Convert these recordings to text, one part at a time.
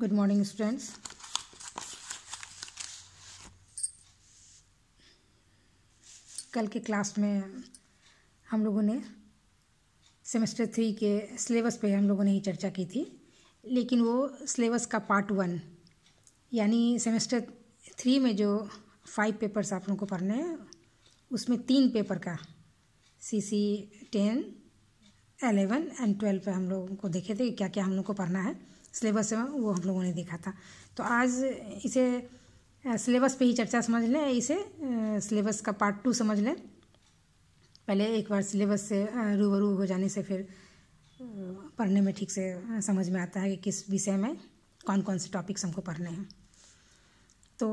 good morning students कल के class में हम लोगों ने सेमेस्टर थ्री के सिलेबस पे हम लोगों ने ही चर्चा की थी लेकिन वो सिलेबस का पार्ट वन यानी सेमेस्टर थ्री में जो फाइव पेपर्स आप लोगों को पढ़ने हैं उसमें तीन पेपर का C C ten eleven and twelve पे हम लोगों को देखे थे क्या क्या हम लोग को पढ़ना है सिलेबस में वो हम लोगों ने देखा था तो आज इसे सिलेबस पे ही चर्चा समझ लें इसे सिलेबस का पार्ट टू समझ लें पहले एक बार सिलेबस से रूबरू हो जाने से फिर पढ़ने में ठीक से समझ में आता है कि किस विषय में कौन कौन से टॉपिक्स हमको पढ़ने हैं तो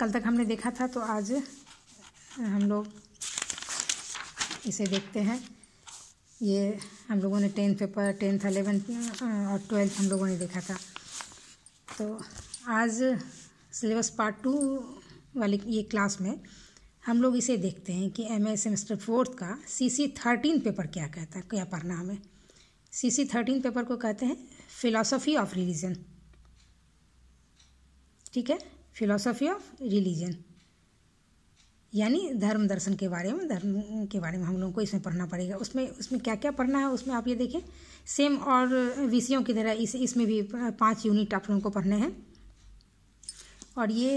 कल तक हमने देखा था तो आज हम लोग इसे देखते हैं ये हम लोगों ने टेंथ पेपर टेंथ अलेवेंथ और ट्वेल्थ हम लोगों ने देखा था तो आज सिलेबस पार्ट टू वाली ये क्लास में हम लोग इसे देखते हैं कि एम ए सेमेस्टर फोर्थ का सी सी थर्टीन पेपर क्या कहता है क्या पढ़ना हमें सी सी थर्टीन पेपर को कहते हैं फिलोसफी ऑफ रिलीजन ठीक है फिलोसफी ऑफ रिलीजन यानी धर्म दर्शन के बारे में धर्म के बारे में हम लोगों को इसमें पढ़ना पड़ेगा उसमें उसमें क्या क्या पढ़ना है उसमें आप ये देखें सेम और विषयों की तरह इस इसमें भी पाँच यूनिट आप लोगों को पढ़ने हैं और ये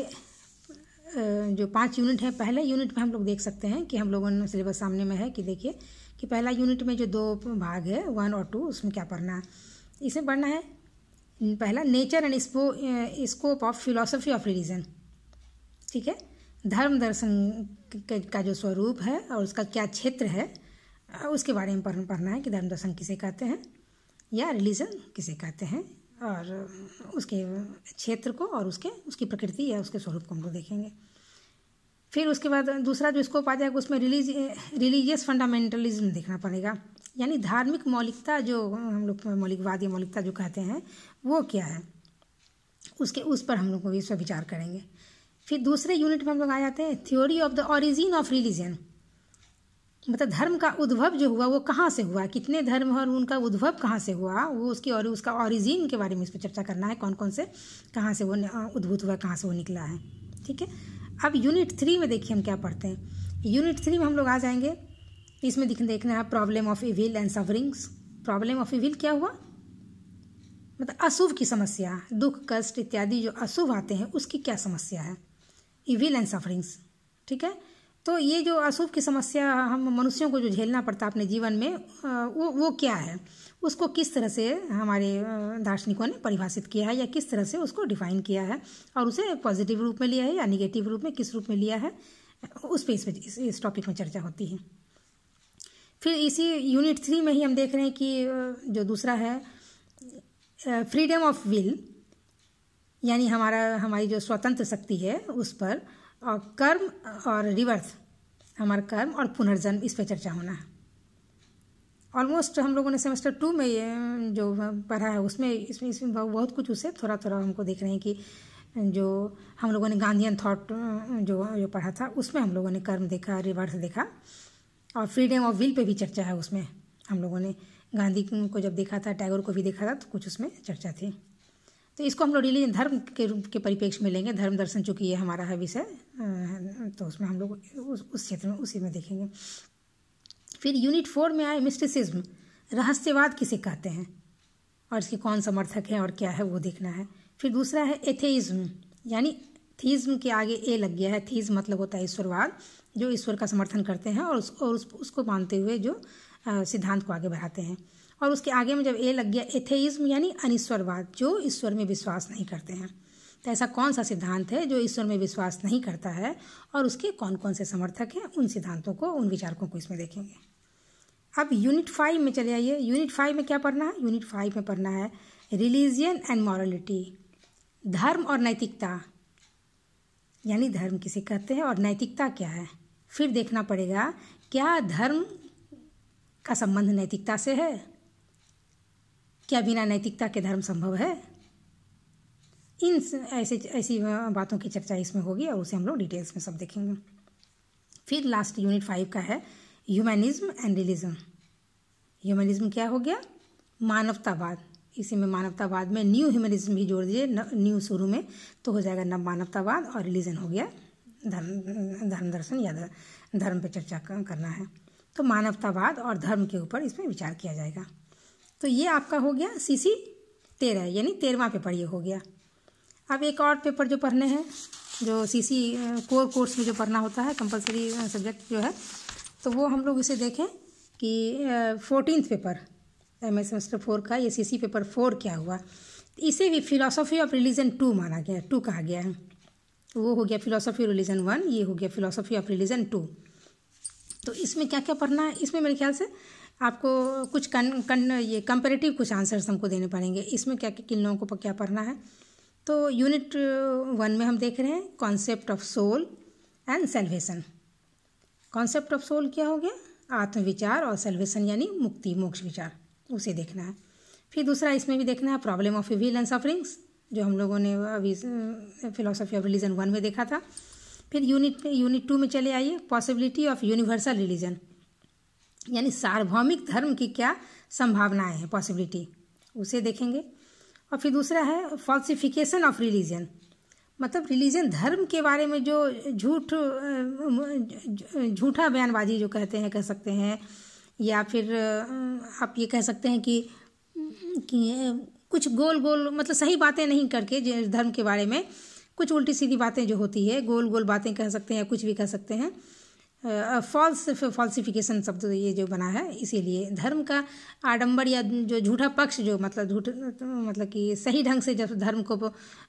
जो पाँच यूनिट है पहले यूनिट में हम लोग देख सकते हैं कि हम लोगों ने सिलेबस सामने में है कि देखिए कि पहला यूनिट में जो दो भाग है वन और टू उसमें क्या पढ़ना है इसमें पढ़ना है पहला nature and spo scope of philosophy of religion ठीक है धर्म दर्शन का जो स्वरूप है और उसका क्या क्षेत्र है उसके बारे में पढ़ पढ़ना है कि धर्म दर्शन किसे कहते हैं या रिलीजन किसे कहते हैं और उसके क्षेत्र को और उसके उसकी प्रकृति या उसके स्वरूप को हम लोग देखेंगे फिर उसके बाद दूसरा जो स्कोप आ जाएगा उसमें रिलीज रिलीजियस फंडामेंटलिज्म देखना पड़ेगा यानी धार्मिक मौलिकता जो हम लोग मौलिकवाद या मौलिकता जो कहते हैं वो क्या है उसके उस पर हम लोग को भी विचार करेंगे फिर दूसरे यूनिट में हम लोग आ जाते हैं theory of the origin of religion मतलब धर्म का उद्भव जो हुआ वो कहाँ से हुआ कितने धर्म और उनका उद्भव कहाँ से हुआ वो उसकी और उसका ओरिजिन के बारे में इस पर चर्चा करना है कौन कौन से कहाँ से वो उद्भूत हुआ कहाँ से वो निकला है ठीक है अब यूनिट थ्री में देखिए हम क्या पढ़ते हैं यूनिट थ्री में हम लोग आ जाएंगे इसमें दिख देखना है problem of evil and sufferings problem of evil क्या हुआ मतलब अशुभ की समस्या दुख कष्ट इत्यादि जो अशुभ आते हैं उसकी क्या समस्या है इविल एंड सफरिंग्स ठीक है तो ये जो अशुभ की समस्या हम मनुष्यों को जो झेलना पड़ता अपने जीवन में वो वो क्या है उसको किस तरह से हमारे दार्शनिकों ने परिभाषित किया है या किस तरह से उसको डिफाइन किया है और उसे पॉजिटिव रूप में लिया है या निगेटिव रूप में किस रूप में लिया है उस पर इस इस टॉपिक में चर्चा होती है फिर इसी यूनिट थ्री में ही हम देख रहे हैं कि जो दूसरा है फ्रीडम ऑफ विल यानी हमारा हमारी जो स्वतंत्र शक्ति है उस पर और कर्म और रिवर्स हमारा कर्म और पुनर्जन्म इस पर चर्चा होना है ऑलमोस्ट हम लोगों ने सेमेस्टर टू में ये जो पढ़ा है उसमें इसमें इसमें बहुत कुछ उससे थोड़ा थोड़ा हमको देख रहे हैं कि जो हम लोगों ने गांधीयन थॉट जो जो पढ़ा था उसमें हम लोगों ने कर्म देखा रिवर्स देखा और फ्रीडम ऑफ विल पे भी चर्चा है उसमें हम लोगों ने गांधी को जब देखा था टैगोर को भी देखा था तो कुछ उसमें चर्चा थी तो इसको हम लोग रिलीजन धर्म के रूप के परिप्रेक्ष्य में लेंगे धर्म दर्शन चूँकि ये हमारा है विषय तो उसमें हम लोग उस, उस क्षेत्र में उसी में देखेंगे फिर यूनिट फोर में आए मिस्टिसिज्म रहस्यवाद किसे कहते हैं और इसके कौन समर्थक हैं और क्या है वो देखना है फिर दूसरा है एथेइज्म यानी थीज्म के आगे ए लग गया है थीज मतलब होता है ईश्वरवाद जो ईश्वर का समर्थन करते हैं और, उस, और उस, उसको मानते हुए जो सिद्धांत को आगे बढ़ाते हैं और उसके आगे में जब ए लग गया एथेइज्म यानी अनिश्वरवाद जो ईश्वर में विश्वास नहीं करते हैं तो ऐसा कौन सा सिद्धांत है जो ईश्वर में विश्वास नहीं करता है और उसके कौन कौन से समर्थक हैं उन सिद्धांतों को उन विचारकों को इसमें देखेंगे अब यूनिट फाइव में चले आइए यूनिट फाइव में क्या पढ़ना है यूनिट फाइव में पढ़ना है रिलीजियन एंड मॉरलिटी धर्म और नैतिकता यानी धर्म किसे कहते हैं और नैतिकता क्या है फिर देखना पड़ेगा क्या धर्म का संबंध नैतिकता से है क्या बिना नैतिकता के धर्म संभव है इन ऐसे ऐसी बातों की चर्चा इसमें होगी और उसे हम लोग डिटेल्स में सब देखेंगे फिर लास्ट यूनिट फाइव का है ह्यूमनिज्म एंड रिलिज्म ह्यूमनिज्म क्या हो गया मानवतावाद इसी में मानवतावाद में न्यू ह्यूमनिज्म भी जोड़ दीजिए न्यू शुरू में तो हो जाएगा नव मानवतावाद और रिलीजन हो गया धर्म धर्म दर्शन या धर्म पर चर्चा करना है तो मानवतावाद और धर्म के ऊपर इसमें विचार किया जाएगा तो ये आपका हो गया सी सी तेरह यानी तेरहवा पेपर ये हो गया अब एक और पेपर जो पढ़ने हैं जो सी सी कोर कोर्स में जो पढ़ना होता है कंपलसरी सब्जेक्ट जो है तो वो हम लोग इसे देखें कि fourteen paper M S semester four का ये सी सी पेपर फोर क्या हुआ इसे भी फिलोसफी ऑफ रिलीजन टू माना गया टू कहा गया है वो हो गया फिलोसफी रिलीजन वन ये हो गया फिलोसफी ऑफ रिलीजन टू तो इसमें क्या क्या पढ़ना है इसमें मेरे ख्याल से आपको कुछ कन कन ये कंपेरेटिव कुछ आंसर्स हमको देने पड़ेंगे इसमें क्या क्या किन लोगों को क्या पढ़ना है तो यूनिट वन में हम देख रहे हैं concept of soul and salvation concept of soul क्या हो गया आत्मविचार और सेल्वेशन यानी मुक्ति मोक्ष विचार उसे देखना है फिर दूसरा इसमें भी देखना है problem of evil and sufferings जो हम लोगों ने अभी फिलोसफी ऑफ रिलीजन वन में देखा था फिर यूनिट यूनिट टू में चले आइए पॉसिबिलिटी ऑफ यूनिवर्सल रिलीजन यानी सार्वभौमिक धर्म की क्या संभावनाएं हैं पॉसिबिलिटी उसे देखेंगे और फिर दूसरा है फॉल्सिफिकेशन ऑफ रिलीजन मतलब रिलीजन धर्म के बारे में जो झूठ झूठा बयानबाजी जो कहते हैं कह सकते हैं या फिर आप ये कह सकते हैं कि कि कुछ गोल गोल मतलब सही बातें नहीं करके धर्म के बारे में कुछ उल्टी सीधी बातें जो होती है गोल गोल बातें कह सकते हैं कुछ भी कह सकते हैं फॉल्स फॉल्सिफिकेशन शब्द ये जो बना है इसीलिए धर्म का आडंबर या जो झूठा पक्ष जो मतलब झूठ मतलब कि सही ढंग से जब धर्म को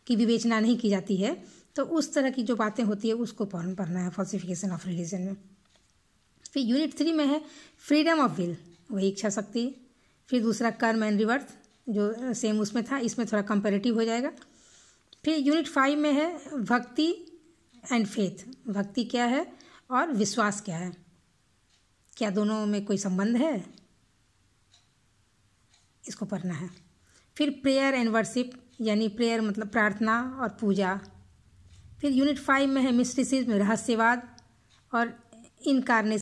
की विवेचना नहीं की जाती है तो उस तरह की जो बातें होती है उसको पढ़ना है फॉल्सिफिकेशन ऑफ रिलीजन में फिर यूनिट थ्री में है फ्रीडम ऑफ विल वही इच्छा शक्ति फिर दूसरा कर्म एंड रिवर्थ जो सेम उसमें था इसमें थोड़ा कंपेरेटिव हो जाएगा फिर यूनिट फाइव में है भक्ति एंड फेथ भक्ति क्या है और विश्वास क्या है क्या दोनों में कोई संबंध है इसको पढ़ना है फिर प्रेयर एंड वर्शिप यानी प्रेयर मतलब प्रार्थना और पूजा फिर यूनिट फाइव में है मिस्ट्रिसिज्म रहस्यवाद और इनकारने